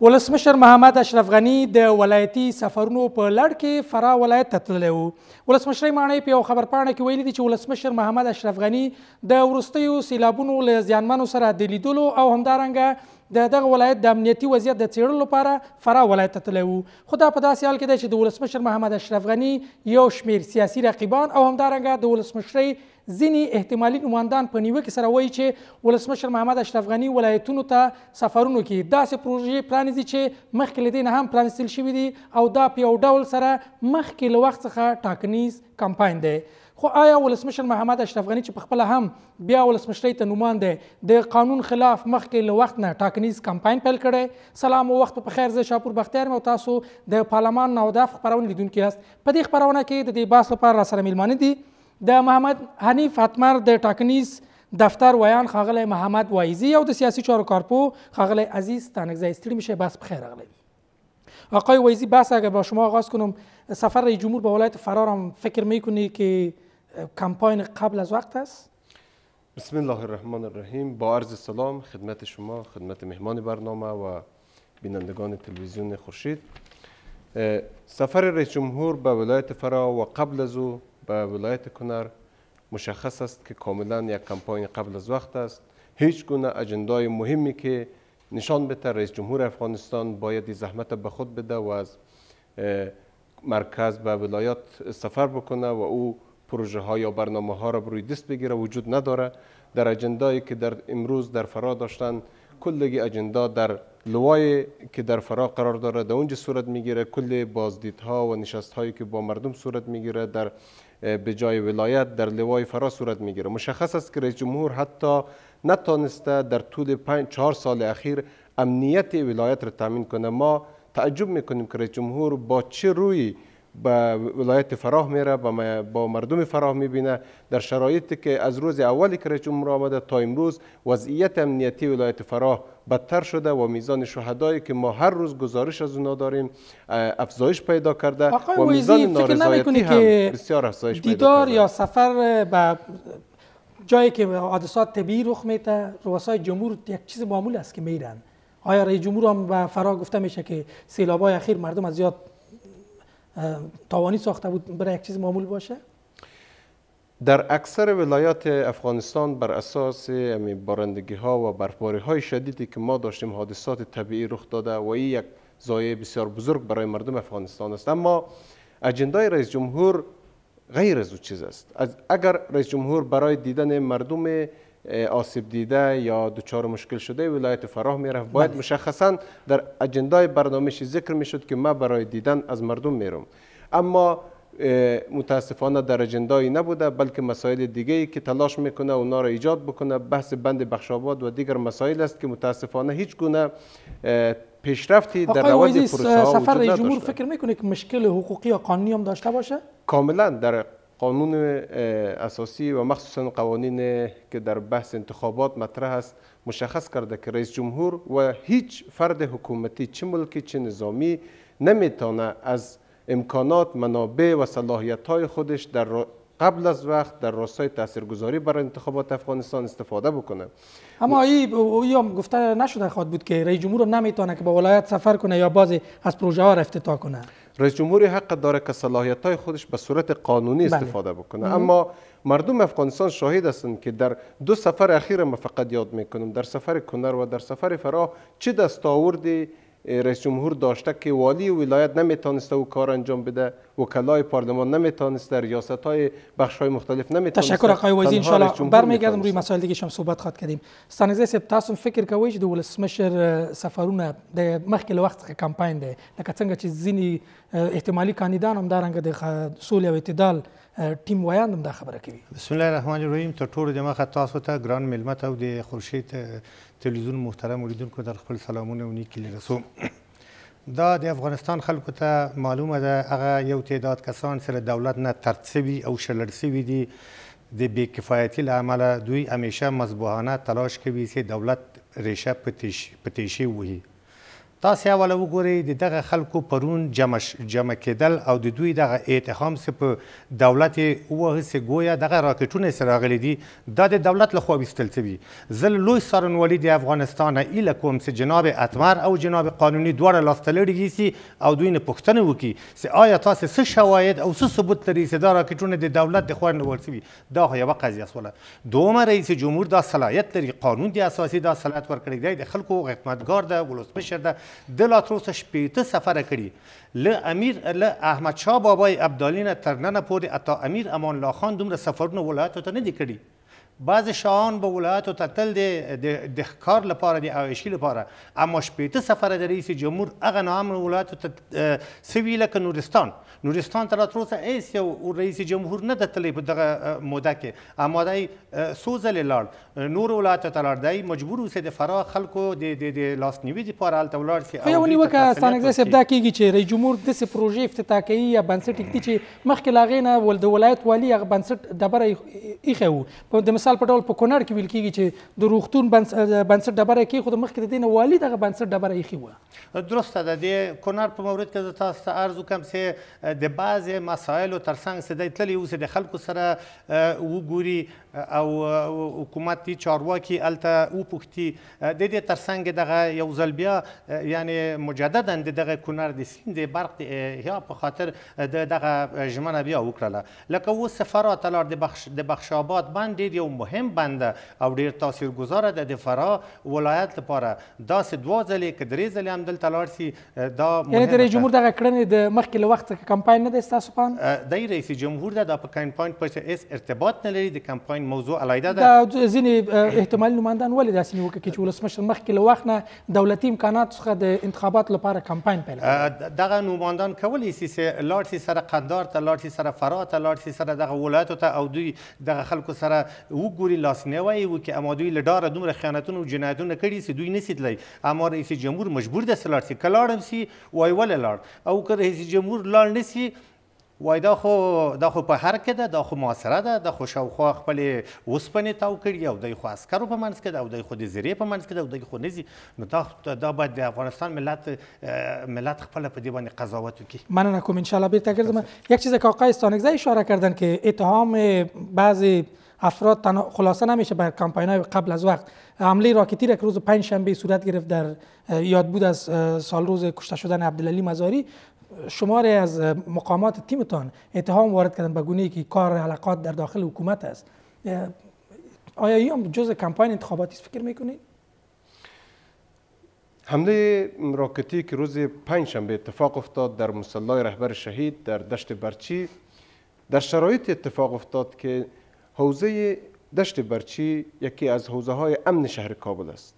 ولسمشر محمد اشرف غنی د ولایتي سفرونو په لړ کې فرا ولایت ته تللی و ولسمشرۍ ماڼۍ په یو خبر پاڼه کې ویلي دي چې ولسمشر محمد اشرف غنی د وروستیو سیلابونو له زیانمنو سره د لیدلو او همدارنګه د دغه ولایت د امنیتي وضعیت د څېړلو لپاره فرا ولایت ته تللی و خو دا په داسې حال کې دی چې د ولسمشر محمد اشرف غنی یو شمیر سیاسي رقیبان او همدارنګه د ولسمشرۍ ځینی احتمالي نمائندان په نیوکه سره وایي چې ولسمشر محمد اشرف غنی ولایتونو ته سفرونو کې داسې پروژې پلانیزي چې مخکې له دې نه هم پرانستل شوي دي او دا په یو ډول سره مخکې له وخت څخه ټاکنیز کمپاین دی خو آیا ولسمشر محمد اشرف غنی چې په خپل هم بیا ولسمشری ته نومان دی د قانون خلاف مخکې له وخت نه ټاکنیز کمپاین پیل کړی سلام او وخت په خیر زه شاپور بختیار مو تاسو د پارلمان نوداف خبرونه لیدونکو یاست په دې خبرونه کې د دې باس لپاره را سره میلمانه دي ده محمد حنیف اتمر در تکنیس دفتر ویان خاغلی محمد وایزی او د سیاسی چارو کارپو خاغلی عزیز تنگزه استری میشه بس بخیر اغلی آقای وایزی بس اگر با شما آغاز کنم سفر رئیس جمهور به ولایت فرارم فکر میکنی که کمپاین قبل از وقت است بسم الله الرحمن الرحیم با عرض سلام خدمت شما خدمت مهمان برنامه و بینندگان تلویزیون خورشید سفر رئیس جمهور به ولایت فرا و قبل از او به ولایت کنر مشخص است که کاملا یک کمپاین قبل از وقت است هیچ گونه اجندای مهمی که نشان بده رئیس جمهور افغانستان باید زحمت به خود بده و از مرکز به ولایات سفر بکنه و او پروژه ها یا برنامه ها را بروی دست بگیره وجود نداره در اجندایی که در امروز در فرا داشتن کلی اجندا در لوای که در فرا قرار داره در اونجا صورت میگیره کل بازدیدها و نشست هایی که با مردم صورت میگیره در به جای ولایت در لوای فرا صورت میگیره مشخص است که رئیس جمهور حتی نتانسته در طول پنج چهار سال اخیر امنیت ولایت را تامین کنه ما تعجب میکنیم که رئیس جمهور با چه روی به ولایت فراه میره با مردم فراه میبینه در شرایطی که از روز اولی که رئیس جمهور آمده تا امروز وضعیت امنیتی ولایت فراه بدتر شده و میزان شهدایی که ما هر روز گزارش از اونا داریم افزایش پیدا کرده و میزان نارضایتی هم بسیار افزایش پیدا کرده دیدار یا سفر به جایی که حادثات طبیعی رخ میده رؤسای جمهور یک چیز معمول است که میرن آیا رئیس جمهور هم فرا گفته میشه که سیلابای اخیر مردم از زیاد توانی ساخته بود برای یک چیز معمول باشه در اکثر ولایات افغانستان بر اساس یعنی بارندگی ها و برفباری های شدیدی که ما داشتیم حادثات طبیعی رخ داده و این یک زایه بسیار بزرگ برای مردم افغانستان است اما اجندای رئیس جمهور غیر از او چیز است اگر رئیس جمهور برای دیدن مردم آسیب دیده یا دچار مشکل شده ولایت فراه میرفت باید بله. مشخصا در اجندای برنامه ذکر میشد که ما برای دیدن از مردم میرم اما متاسفانه در اجندایی نبوده بلکه مسائل دیگه ای که تلاش میکنه اونا را ایجاد بکنه بحث بند بخشاباد و دیگر مسائل است که متاسفانه هیچ گونه پیشرفتی در روند پروسه سفر جمهور فکر میکنه که مشکل حقوقی یا قانونی هم داشته باشه کاملا در قانون اساسی و مخصوصا قوانین که در بحث انتخابات مطرح است مشخص کرده که رئیس جمهور و هیچ فرد حکومتی چه ملکی چه نظامی نمیتونه از امکانات منابع و صلاحیت های خودش در قبل از وقت در راستای تاثیرگذاری برای انتخابات افغانستان استفاده بکنه اما این هم گفته نشده خواهد بود که رئیس جمهور نمیتونه که با ولایت سفر کنه یا بازی از پروژه ها را افتتاح کنه رئیس جمهوری حق داره که صلاحیت های خودش به صورت قانونی بله. استفاده بکنه اما مردم افغانستان شاهد هستند که در دو سفر اخیر ما فقط یاد میکنم در سفر کنر و در سفر فراه چه دستاوردی رئیس جمهور داشته که والی ولایت نمیتونسته او کار انجام بده وکلای پارلمان نمیتونسته ریاست های بخش های مختلف نمیتونسته تشکر آقای وزیر ان شاء الله برمیگردم روی مسائل دیگه هم صحبت خواهد کردیم سنزه سپ تاسو فکر کوئ چې د ولسمشر سفرونه د مخکې له وخت کمپاین دی لکه څنګه چې ځینی احتمالي کاندیدان هم دارنګ د سولې او اعتدال ټیم وایان هم دا خبره کوي بسم الله الرحمن الرحیم تر ټولو د مخه تاسو ته ګران ملمت او د خورشید تلویزیون محترم اوریدونکو در خپل سلامونه او نیکی لرسوم دا د افغانستان خلکو ته معلومه ده هغه یو تعداد کسان سره دولت نه طرد سوي او شلړ سوي دي د بې کفایتي له امله دوی همیشه مذبوحانه تلاش کوي چې دولت ریشه په تیشي وهي تاسو اوله وګورئ د دغه خلکو پرون جمع جمع کېدل او د دوی دغه اتهام سه په دولت اوه سه گویا دغه راکټونه سره غلي دي د دولت له خوا وستل سوي زل لوی سرنوالي د افغانستان اله کوم سه جناب اتمر او جناب قانوني دواړه لاستلړي سي او دوی نه پښتنه وکي سه آیا تاسو سه شواهد او سه ثبوت لري سه دا راکټونه د دولت د خوا نه ورسوي دا خو یو قضیه سواله دومره رئیس جمهور دا صلاحیت لري قانون دی اساسي دا صلاحیت ورکړي دی د خلکو خدمتګار ده ولسمشر ده د لا تر اوسه شپېته سفره کړي له امیر له احمدشاه بابای ابدالي نه تر ننه پورې حتی امیر امان الله خان دومره سفرونه ولایتو ته نه دي کړي بعض شاهان به ولایتو ته تل د ښکار لپاره د عیاشي لپاره اما شپېته سفره د رئیس جمهور هغه نام ولایتو ته سوي لکه نورستان نورستان ته تر اوسه هیڅ یو رئیس جمهور نه ده تللی په دغه موده کې اما دی څو ځلې لاړ نور ولایتو ته لاړ دی مجبور اوسي د فرا خلکو د د د لاسنیوي دپاره هلته ولاړ شي خو یوه نیوکه ستانکزی صاحب دا کېږي چې رئیس جمهور داسې پروژې افتتاح کوي یا بنسټ ایږدي چې مخکې له هغې نه د ولایت والي هغه بنسټ ډبره ایښی وو د مثال مثال په ډول په کونړ کې ویل کېږي چې د روغتون بنسټ ډبره کې خو د مخکې د دې نه والي دغه بنسټ ډبره ایښې وه درسته ده د کونړ په مورد کې زه تاسو ته عرض وکړم چې د بعضې مسایلو تر څنګ چې دی تللی اوس د خلکو سره وګوري او حکومت چارواکي الته وپوښتي د دې ترڅنګ دغه یو ځل بیا یعنی مجددا دغه کونړ د سیند د برق یا په خاطر دغه ژمنه بیا وکړله لکه اوس سفرات لار د بخش د بخش آباد بند ډیر یو مهم بند او ډیر تاثیرګذار ده د فرا ولایت لپاره داسې دوه ځلې کې درې ځلې هم دلته لاړ سي دا یعنی د رئیس جمهور دغه کړنې د مخکې له وخت څخه کمپاین نه دی ستاسو په د رئیس جمهور دا په کمپاین په هیڅ ارتباط نه لري د کمپاین آن موضوع علایده ده دا ځینې احتمالي نمایندان ولې داسې نیوکه کوي چې ولسمشر مخکې له وخت نه دولتي امکاناتو څخه د انتخابات لپاره کمپاین پیل دغه نمایندان کولی سي چې لاړ سي سره قندار ته لاړ سي سره فراه ته لاړ سي سره دغه ولایتو ته او دوی دغه خلکو سره وګوري لاسنیوي وکړي اما دوی له ډاره دومره خیانتونه او جنایتونه کړي سي دوی نسي تللی اما رئیس جمهور مجبور ده سلاړ سي کلاړم سي وای ول لاړ او که رئیس جمهور لاړ نسي وای دا خو دا خو په هر کې ده دا خو معاصره ده د خو شاوخوا خپلې اوسپنې تاو کړي او دی خو عسکرو په منځ کې ده او دی خو د زیرې په منځ کې ده او دی خو نه ځي نو دا دا باید افغانستان ملت ملت خپله په دې باندې قضاوت وکړي مننه کوم انشاءالله ګرځم یک چیز که آقای استانگزه اشاره کردن که اتهام بعضی افراد تنها خلاصه نمیشه بر کمپاین های قبل از وقت حمله راکتی را که روز پنج شنبه صورت گرفت در یاد بود از روز کشته شدن عبدالعلی مزاری شماری از مقامات تیمتان اتهام وارد کردن به گونه که کار علاقات در داخل حکومت است آیا این هم جز کمپاین انتخاباتی فکر میکنید حمله راکتی که روز پنجشنبه اتفاق افتاد در مصلای رهبر شهید در دشت برچی در شرایط اتفاق افتاد که حوزه دشت برچی یکی از حوزه های امن شهر کابل است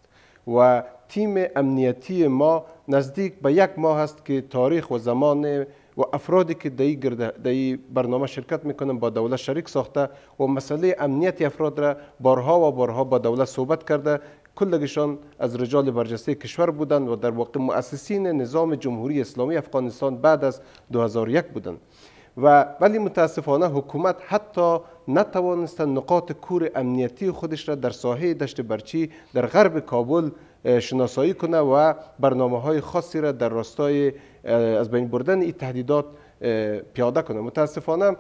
و تیم امنیتی ما نزدیک به یک ماه است که تاریخ و زمان و افرادی که در این برنامه شرکت میکنن با دولت شریک ساخته و مسئله امنیت افراد را بارها و بارها با دولت صحبت کرده کلگشان از رجال برجسته کشور بودند و در واقع مؤسسین نظام جمهوری اسلامی افغانستان بعد از 2001 بودند و ولی متاسفانه حکومت حتی نتوانست نقاط کور امنیتی خودش را در ساحه دشت برچی در غرب کابل شناسایی کنه و برنامه های خاصی را در راستای از بین بردن این تهدیدات پیاده کنه متاسفانه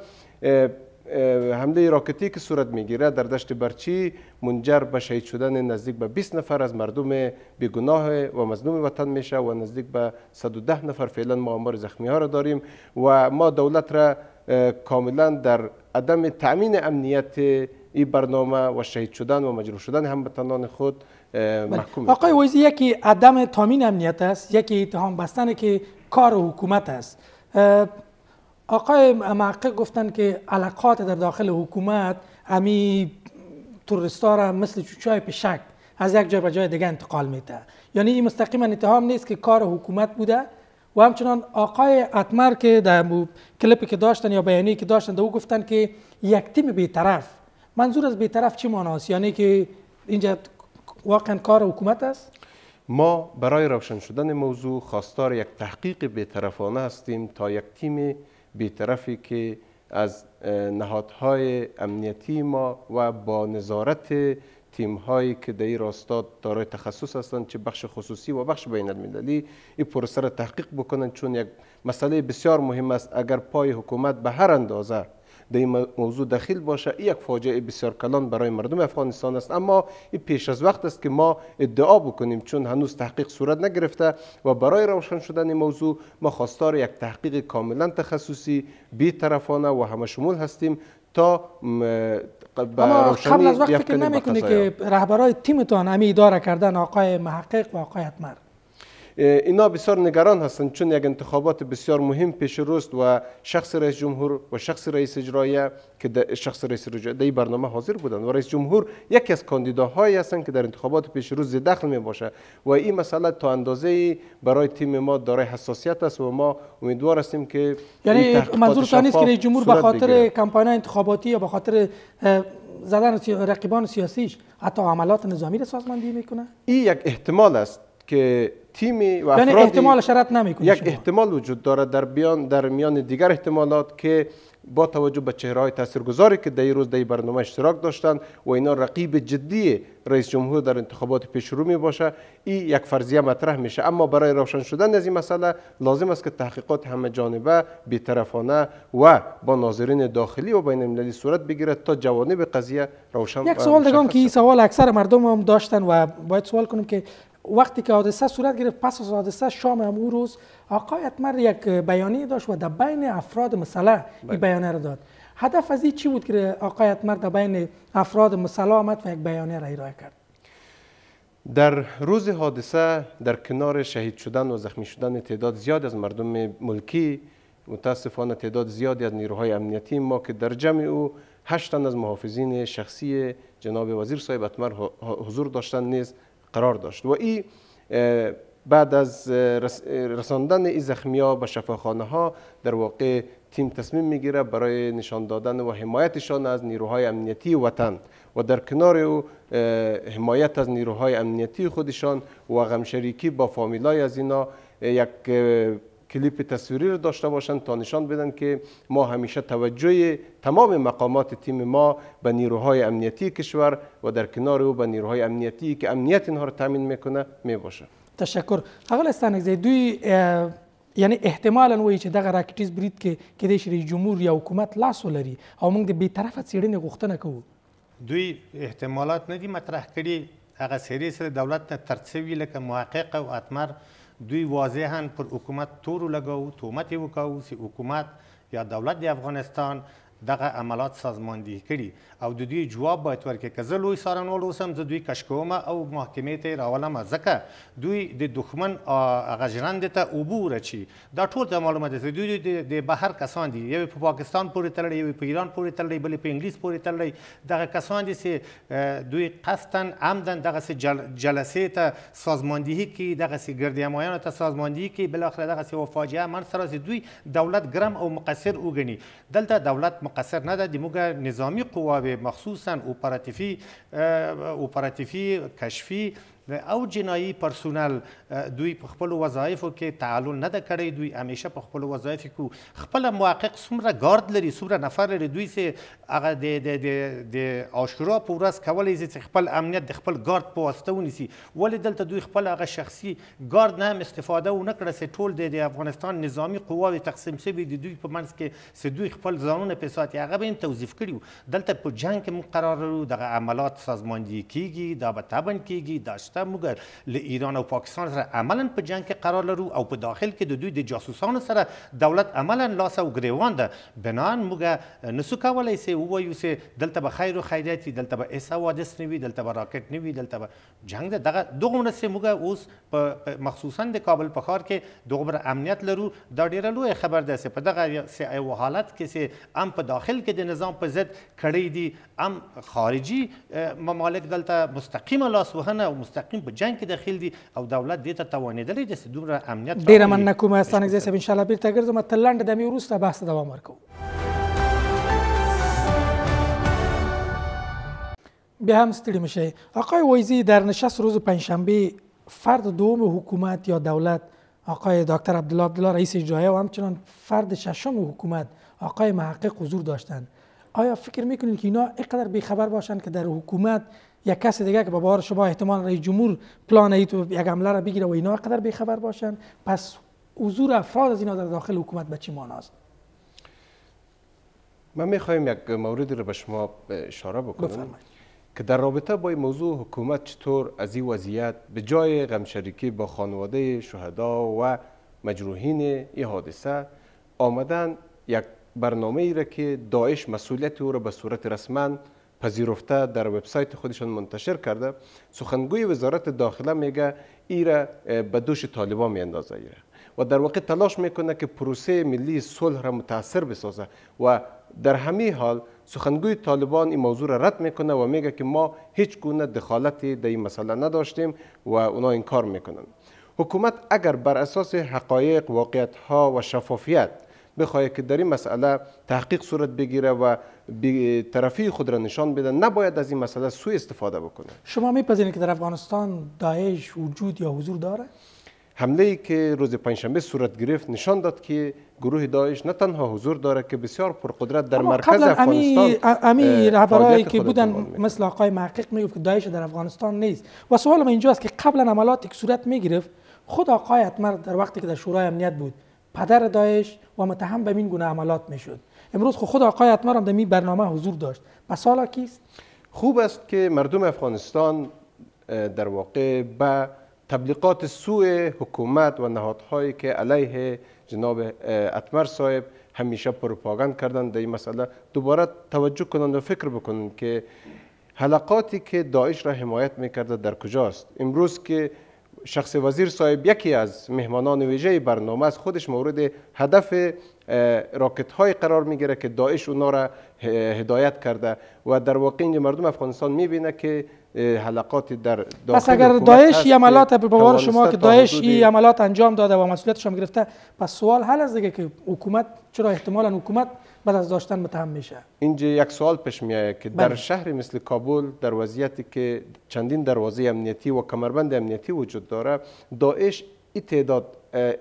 حمله راکتی که صورت میگیره در دشت برچی منجر به شهید شدن نزدیک به 20 نفر از مردم بیگناه و مظلوم وطن میشه و نزدیک به 110 نفر فعلا ما آمار زخمی ها را داریم و ما دولت را کاملا در عدم تامین امنیت این برنامه و شهید شدن و مجروح شدن هموطنان خود بله. محکوم آقای ویزی یکی عدم تامین امنیت است یکی اتهام بستن که کار حکومت است آقای محقق گفتن که علاقات در داخل حکومت امی تروریستا را مثل چوچای پشک از یک جای به جای دیگه انتقال میده یعنی این مستقیما اتهام نیست که کار حکومت بوده و همچنان آقای اتمر که در کلپی که داشتن یا بیانیه که داشتن او گفتن که یک تیم بیطرف منظور از بیطرف چی است؟ یعنی که اینجا واقعا کار حکومت است ما برای روشن شدن موضوع خواستار یک تحقیق بیطرفانه هستیم تا یک تیم بیطرفی که از نهادهای امنیتی ما و با نظارت تیم هایی که در این راستا دارای تخصص هستند چه بخش خصوصی و بخش بین المللی این پروسه را تحقیق بکنند چون یک مسئله بسیار مهم است اگر پای حکومت به هر اندازه در این موضوع دخیل باشه یک فاجعه بسیار کلان برای مردم افغانستان است اما این پیش از وقت است که ما ادعا بکنیم چون هنوز تحقیق صورت نگرفته و برای روشن شدن این موضوع ما خواستار یک تحقیق کاملا تخصصی بیطرفانه و همشمول هستیم تا اما قبل از وقت فکر نمیکنه که رهبرای تیمتان امی اداره کردن آقای محقق و آقای اینا بسیار نگران هستند چون یک انتخابات بسیار مهم پیش روست و شخص رئیس جمهور و شخص رئیس اجرایه که شخص رئیس اجرایه در برنامه حاضر بودند و رئیس جمهور یکی از کاندیداهایی هستند که در انتخابات پیش روز دخل می باشه و این مسئله تا اندازه برای تیم ما دارای حساسیت است و ما امیدوار هستیم که یعنی منظور نیست که رئیس جمهور به خاطر کمپین انتخاباتی یا به خاطر زدن رقیبان سیاسیش حتی عملات نظامی را سازماندهی میکنه این یک احتمال است که تیمی و یعنی احتمال شرط نمیکنه یک احتمال وجود دارد در بیان در میان دیگر احتمالات که با توجه به چهره های تاثیرگذاری که در روز در برنامه اشتراک داشتند و اینا رقیب جدی رئیس جمهور در انتخابات پیش رو می باشه این یک فرضیه مطرح میشه اما برای روشن شدن از این مسئله لازم است که تحقیقات همه جانبه بیطرفانه و با ناظرین داخلی و بین المللی صورت بگیرد تا جوانب قضیه روشن یک سوال دیگه که این سوال اکثر مردم هم داشتن و باید سوال کنیم که وقتی که حادثه صورت گرفت پس از حادثه شام هم او روز آقای اتمر یک بیانیه داشت و در بین افراد مسئله این بله. بیانیه را داد هدف از این چی بود که آقای اتمر در بین افراد مسئله آمد و یک بیانیه را کرد در روز حادثه در کنار شهید شدن و زخمی شدن تعداد زیاد از مردم ملکی متاسفانه تعداد زیادی از نیروهای امنیتی ما که در جمع او هشت از محافظین شخصی جناب وزیر صاحب اتمر حضور داشتند نیز قرار داشت و این بعد از رساندن این زخمی ها به شفاخانه ها در واقع تیم تصمیم میگیره برای نشان دادن و حمایتشان از نیروهای امنیتی وطن و در کنار او حمایت از نیروهای امنیتی خودشان و غمشریکی با فامیلای از اینا یک کلیپ تصویری رو داشته باشند تا نشان بدن که ما همیشه توجه تمام مقامات تیم ما به نیروهای امنیتی کشور و در کنار او به نیروهای امنیتی که امنیت اینها رو تامین میکنه میباشه تشکر اول استانک زی دوی یعنی احتمالا وایي چې دغه راکټیز برید کې کېدای شي رئیس جمهور یا حکومت لاس ولري او موږ د بېطرفه څېړنې غوښتنه کوو دوی احتمالات نه دي مطرح کړي هغه سری سره دولت نه ترڅوي لکه محقق او اتمر دوی واضحا پر حکومت تور لګاو تهمت یې وکاو چې حکومت یا دولت د افغانستان دغه عملات سازماندهي کړي او د دوی جواب باید ورکړي که زه لوی څارنوال اوسم زه دوی کش کوم او محکمې ته یې راولم ځکه دوی د دښمن هغه ژرندې ته اوبه ورچي دا ټول ته معلومه ده دوی د بهر کسان دي یو په پاکستان پورې تړلی یو په ایران پورې تړلی بل په انګلیس پورې تړلی دغه کسان دي چې دوی قصدن عمدن دغسې جل جلسې ته سازماندهي کوي دغسې ګردیمایانو ته سازماندهي کوي بلاخره دغسې یوه فاجعه منځته راځي دوی دولت ګرم او مقصر وګڼي دلته دولت قصر ندادی مگر نظامی قوای مخصوصا اپراتیفی اپراتیفی کشفی او جنایي پرسونل دوی په خپل وظایفو کې تعالل نه ده کړی دوی همیشه په خپل وظایفو کې خپل محقق څومره ګارد لري څومره نفر لري دوی چې هغه د د د د عاشورا په ورځ کولی شي چې خپل امنیت د خپل ګارد په واسطه ونیسي ولې دلته دوی خپل هغه شخصي ګارد نه هم استفاده ونه کړه چې ټول د افغانستان نظامی قواوې تقسیم شوي د دوی په منځ کې چې دوی خپل ځانونه په ساتي هغه به هم توظیف کړي دلته په جنگ کې مقرر دغه عملات سازماندهي کیږي دا به تبن کیږي دا شته شته موږ له ایران او پاکستان سره عملا په جنگ کې قرار لرو او په داخل کې د دوی د جاسوسانو سره دولت عملا لاس او ګریوان ده بنان موږ نسو کولای سي ووایو سي دلته به خیر او خیریت وي دلته به اس حوادث نه وي دلته به راکټ نه وي دلته به جنگ ده دغه دوغونه سي موږ اوس په مخصوصا د کابل په ښار کې دوغره امنیت لرو دا ډیره لوی خبر ده سي په دغه سي حالت کې سي ام په داخل کې د نظام په ضد کړی دي ام خارجي ممالک دلته مستقیمه لاس وهنه او مستقیم مستقیم په جنگ کې داخل دي او دولت دې ته توانېدلی د چې دومره امنیت ډېره مننه کوم ستانک صاحب انشاءالله بیرته ګرځم تر لنډ دمې وروسته بحث دوام ورکوو بیا هم ستړي مشه آقای ویزی در نشست روز پنجشنبه فرد دوم حکومت یا دولت آقای دکتر عبدالله عبدالله رئیس اجرایه و همچنان فرد ششم حکومت آقای محقق حضور داشتند آیا فکر میکنید که اینا اینقدر خبر باشند که در حکومت یک کس دیگه که با بار شما احتمال رئیس جمهور پلان ایتو یک عمله را بگیره و اینا قدر بیخبر باشن پس حضور افراد از اینا در داخل حکومت به چی من میخوایم یک موردی رو به شما اشاره بکنم که در رابطه با این موضوع حکومت چطور از این وضعیت به جای غمشریکی با خانواده شهدا و مجروحین این حادثه آمدن یک برنامه ای را که داعش مسئولیت او را به صورت رسما پذیرفته در وبسایت خودشان منتشر کرده سخنگوی وزارت داخله میگه ایره به دوش طالبان میاندازه و در واقع تلاش میکنه که پروسه ملی صلح را متاثر بسازه و در همین حال سخنگوی طالبان این موضوع را رد میکنه و میگه که ما هیچ گونه دخالتی در این مسئله نداشتیم و اونا این کار میکنن حکومت اگر بر اساس حقایق، واقعیت ها و شفافیت بخواهی که در این مسئله تحقیق صورت بگیره و طرفی خود را نشان بده نباید از این مسئله سوء استفاده بکنه شما میپذیرید که در افغانستان داعش وجود یا حضور داره حمله ای که روز پنجشنبه صورت گرفت نشان داد که گروه داعش نه تنها حضور داره که بسیار پرقدرت در مرکز افغانستان امی رهبرایی که بودن مثل آقای محقق میگفت که داعش در افغانستان نیست و سوال من اینجاست که قبلا عملاتی که صورت میگرفت خود آقای اتمر در وقتی که در شورای امنیت بود پدر داعش و متهم به این گونه عملات میشد امروز خو خود آقای اتمر هم در این برنامه حضور داشت پس حالا کیست خوب است که مردم افغانستان در واقع به تبلیغات سوء حکومت و نهادهایی که علیه جناب اتمر صاحب همیشه پروپاگند کردن در این مسئله دوباره توجه کنند و فکر بکنند که حلقاتی که داعش را حمایت میکرده در کجاست امروز که شخص وزیر صاحب یکی از مهمانان ویژه برنامه از خودش مورد هدف راکت های قرار میگیره که داعش اونا را هدایت کرده و در واقع اینجا مردم افغانستان میبینه که حلقات در داخل پس اگر داعش عملات به باور شما که دایش این عملات انجام داده و مسئولیتش هم گرفته پس سوال حل از دیگه که حکومت چرا احتمالا حکومت بعد از داشتن متهم میشه اینجا یک سوال پیش میاد که در بله. شهر مثل کابل در وضعیتی که چندین دروازه امنیتی و کمربند امنیتی وجود داره داعش این تعداد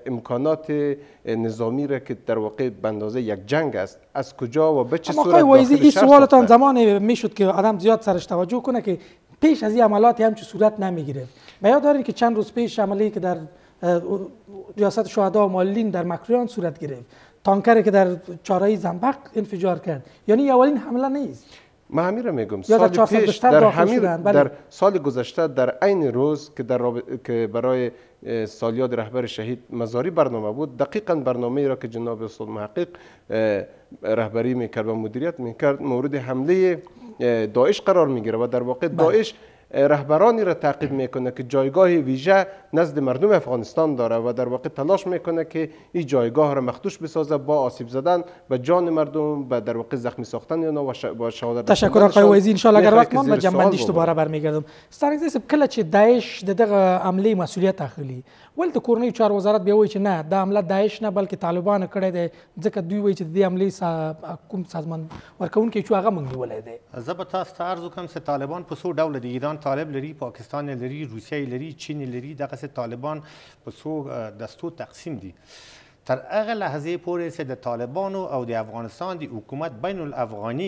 امکانات نظامی را که در واقع بندازه یک جنگ است از کجا و به چه صورت داخل این سوالتان زمانه میشد که آدم زیاد سرش توجه کنه که پیش از این عملاتی هم چه صورت نمیگیره و یاد دارین که چند روز پیش عملی که در ریاست شهدا و مالین در مکریان صورت گرفت تانکری که در چارای زنبق انفجار کرد یعنی اولین حمله نیست ما همین میگم سال پیش در در بله. سال گذشته در عین روز که در که برای سالیاد رهبر شهید مزاری برنامه بود دقیقا برنامه ای را که جناب استاد محقق رهبری میکرد و مدیریت میکرد مورد حمله داعش قرار میگیره و در واقع بله. داعش رهبرانی را تعقیب میکنه که جایگاه ویژه نزد مردم افغانستان داره و در واقع تلاش میکنه که این جایگاه را مخدوش بسازه با آسیب زدن به جان مردم و در واقع زخمی ساختن یا و با شهادت تشکر آقای وزیر ان شاء الله اگر وقت من جنبندیش دوباره برمیگردم سرنگ کله چه داعش دغه عملی مسئولیت اخلی ول د کورنیو چارو وزارت بیا وایي چې نه دا حمله داعش نه بلکې طالبان کړی دی ځکه دوی وایي چې د دې حملې سا کوم سازمان ورکوونکی چې هغه موږ نیولی دی زه به تاسو ته عرض وکړم چې طالبان په څو ډوله دي ایران طالب لري پاکستان لري روسیه لري چین لري دغسې طالبان په څو دستو تقسیم دي تر هغه لحظه پورې چې د طالبانو او د افغانستان د حکومت بین الافغاني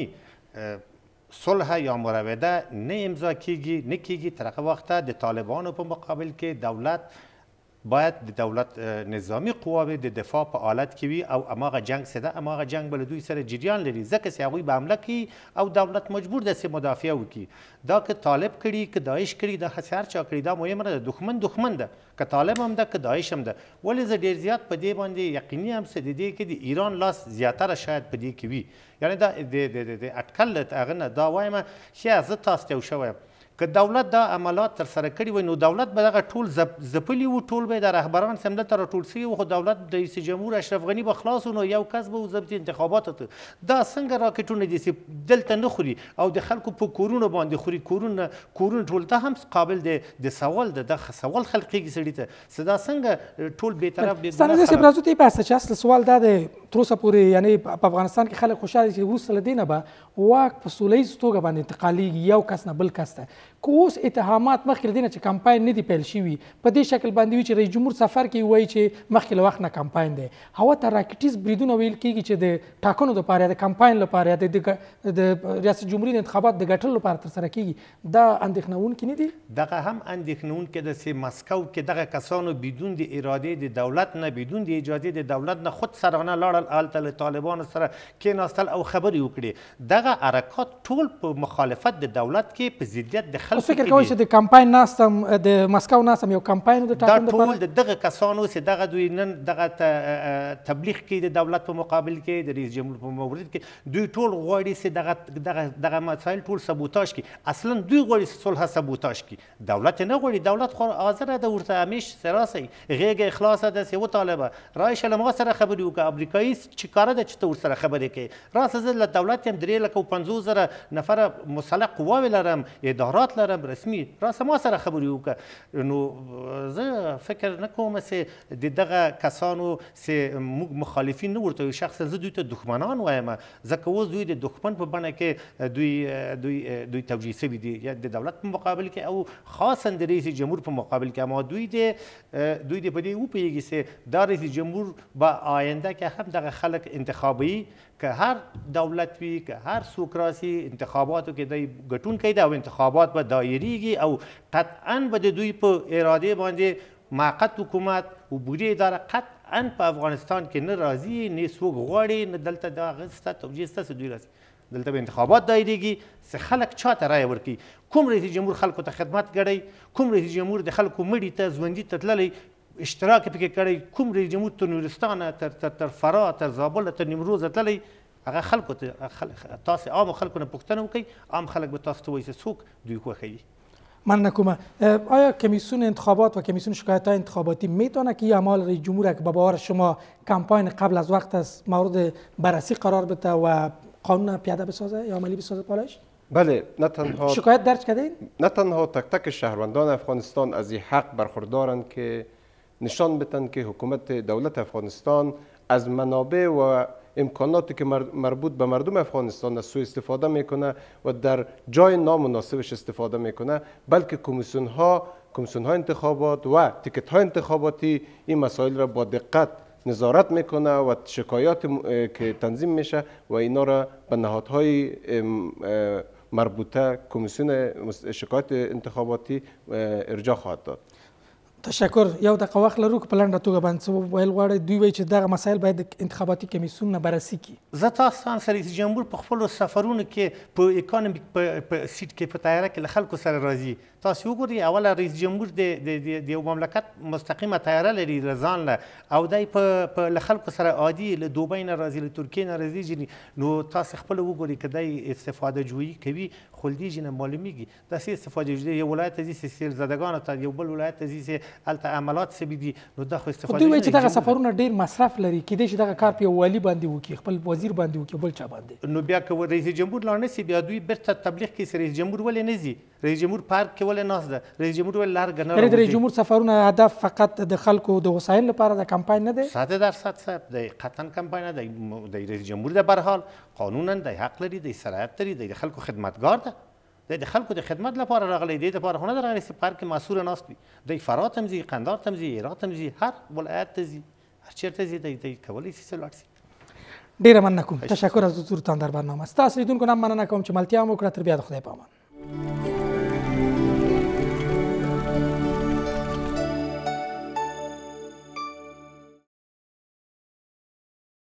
صلح یا مروده نه امضا کیږي نه کیږي تر هغه وخته د طالبانو په مقابل کې دولت باید د دولت نظامی قواوې د دفاع په حالت کې وي او اماغه جنگ سده اماغه جنگ بل دوی سره جریان لري ځکه چې هغوی به حمله کوي او دولت مجبور ده چې مدافعه وکړي دا که طالب کړي که داعش کړي دا هسې هر چا کړي دا مهم نه ده دښمن دښمن ده که طالب هم ده که داعش هم ده ولې زه ډېر زیات په دې باندې یقیني هم څه د دې کې د ایران لاس زیاتره شاید په دې کې وي یعنی دا د اټکل هغه نه دا وایم ښه زه تاسو ته وشویم که دولت دا عملات ترسره کړي وای نو دولت به دغه ټول ځپلي وو ټول به د رهبران سمدلته راټول سوي وو خو دولت د رئیس جمهور اشرف غني به خلاص نو یو کس به وضبط انتخاباتو ته دا څنګه راکټونه دي چې دلته نه خوري او د خلکو په کورونو باندې خوري کورونه کورونه ټول ته هم قابل دی د سوال د دغه سوال خلقیږي سړي ته سدا څنګه ټول بې طرف بې ستانه داسې برازو ته پاسه چې اصل سوال دا دی تر اوسه پورې یعنی په افغانستان کې خلک خوشاله دي چې وروسته له دې نه به واک په سولهییز توګه باندې انتقالیږي یو کس نه بل کس ته کوس اتهامات مخکې دینه چې کمپاین نه دی پیل شوی په دې شکل باندې وی چې رئیس جمهور سفر کې وایي چې مخکې له وخت نه کمپاین دی هوا ته راکټیز بریدونه ویل کیږي چې د ټاکنو لپاره د کمپاین لپاره د د ریاست جمهوریت انتخابات د ګټل لپاره تر سره کیږي دا اندېښنون کې نه دی دغه هم اندېښنون کې د سي مسکو کې دغه کسانو بدون د اراده د دولت نه بدون د اجازه د دولت نه خود سرغنه لاړل آل طالبان سره کې ناستل او خبري وکړي دغه حرکت ټول په مخالفت د دولت کې په ضدیت د خلک فکر کوي چې د کمپاین ناستم د مسکو ناستم یو کمپاین د ټاکلو لپاره دا ټول دغه کسانو چې دغه دوی نن دغه تبلیغ کوي د دولت په مقابل کې د رئیس جمهور په مورد کې دوی ټول غواړي چې دغه دغه دغه مسایل ټول سبوتاژ کړي اصلا دوی غواړي چې صلح سبوتاژ کړي دولت نه غواړي دولت خو حاضر ده ورته همیش سراسي غیږ اخلاص ده چې و طالبه رای شلمغه سره خبرې وکړه امریکایي چې کار ده چې ور سره خبرې کوي راس زل دولت هم درې لکه 500 نفر مسلح قواوی لرم ادارات لرم دارم رسمي راسه ما سره خبرې وکړه نو زه فکر نه کوم چې د دغه کسانو چې موږ مخالفین نه ورته شخصا زه دوی ته دښمنان وایم ځکه اوس دوی د دښمن په بڼه کې دوی دوی دوی توجیه شوي دي یا د دولت په مقابل کې او خاصا د رئیس جمهور په مقابل کې اما دوی د دوی د په دې وپوهېږي چې دا رئیس جمهور به آینده کې هم دغه خلک انتخابوي که هر دولت وي که هر سوکراسي انتخاباتو کې دی ګټونکی دی او انتخابات به دایریږي او قطعا به د دوی په اراده باندې موقت حکومت عبوري اداره قطعا په افغانستان کې نه راځي نه څوک غواړي نه دلته دا غسته توجیه ستاسو دوی راځي دلته به انتخابات دایریږي چې خلک چاته رای ورکړي کوم رئیس جمهور خلکو ته خدمت کړی کوم رئیس جمهور د خلکو مړي ته ژوندي ته تللی اشتراک پکې کړی کوم جمهور تر نورستان تر تر تر فرا تر زابل تر نیمروز تللی هغه خلکو ته تاسو عام خلکو نه پوښتنه عام خلک به تاسو ته وایي څوک دوی خوښوي من نکومه آیا کمیسیون انتخابات و کمیسون شکایت های انتخاباتی میتونه که اعمال رئیس جمهور به باور شما کمپاین قبل از وقت از مورد بررسی قرار بده و قانون پیاده بسازه یا عملی بسازه پالش؟ بله نه تنها شکایت درج کردین؟ نه تنها تک تک شهروندان افغانستان از این حق برخوردارن که نشان بتن که حکومت دولت افغانستان از منابع و امکاناتی که مربوط به مردم افغانستان است سوء استفاده میکنه و در جای نامناسبش استفاده میکنه بلکه کمیسیون ها کمیسیون های انتخابات و تیکت های انتخاباتی این مسائل را با دقت نظارت میکنه و شکایات که تنظیم میشه و اینا را به نهادهای مربوطه کمیسیون شکایت انتخاباتی ارجاع خواهد داد تشکر یو د قواخ لرو په لنډه توګه باندې ویل غواړي دوی وایي چې دغه مسایل باید د انتخاباتي کمیسیون نه بررسي کی زه تاسو سره رئیس جمهور په خپل سفرونو کې په اکانومیک په سیټ کې په تیاره کې خلکو سره راځي تاسو وګورئ اوله رئیس جمهور د یو مملکت مستقیمه تیاره لري رضان له او دای په له خلکو سره عادي له دوبۍ نه راځي له ترکیې نه راځي جنې نو تاسو خپل وګورئ که دای استفاده جویي کوي خلدی جنه معلومیږي داسې استفاده جویي یو ولایت از سیلزدګانو ته یو بل ولایت از هلته عملات څه بیدي نو دا خو استفاده دوی چې دغه سفرونه ډیر مصرف لري کېدای شي دغه کار په والي باندې وکړي خپل وزیر باندې وکړي بل چا باندې نو بیا که رئیس جمهور لا نه سي بیا دوی بیرته تبلیغ کې رئیس جمهور ولې نه ځي رئیس جمهور پارک کې ولې ناست ده رئیس جمهور ولې لار ګڼل یعنې د رئیس جمهور سفرونه هدف فقط د خلکو د هوساین لپاره د کمپاین نه دی صد درصد صاحب دی قطعا کمپاین نه دی د رئیس جمهور د برحال قانونا د حق لري د صلاحیت لري د خلکو خدمتګار ده د خلکو د خدمت لپاره راغلی دی د لپاره نه راغلی چې پارک مسور ناست وي د فرات هم ځي قندار هم ځي هرات هم ځي هر ولایت ته ځي هر چیرته ځي دی کولی شي چې لاړ شي ډیره مننه کوم تشکر از حضورتان در برنامه ستاسو لیدونکو نه مننه کوم چې ملتیا مو کړه تر بیا د خدای پامان